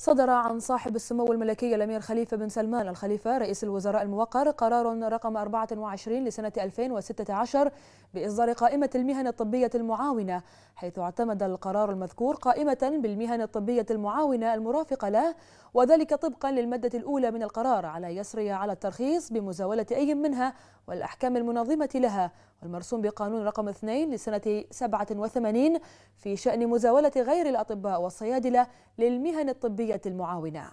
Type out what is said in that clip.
صدر عن صاحب السمو الملكي الأمير خليفة بن سلمان الخليفة رئيس الوزراء الموقر قرار رقم 24 لسنة 2016 بإصدار قائمة المهن الطبية المعاونة حيث اعتمد القرار المذكور قائمة بالمهن الطبية المعاونة المرافقة له وذلك طبقا للمادة الأولى من القرار على يسري على الترخيص بمزاولة أي منها والأحكام المنظمة لها والمرسوم بقانون رقم 2 لسنة 87 في شأن مزاولة غير الأطباء والصيادلة للمهن الطبية العملية المعاونة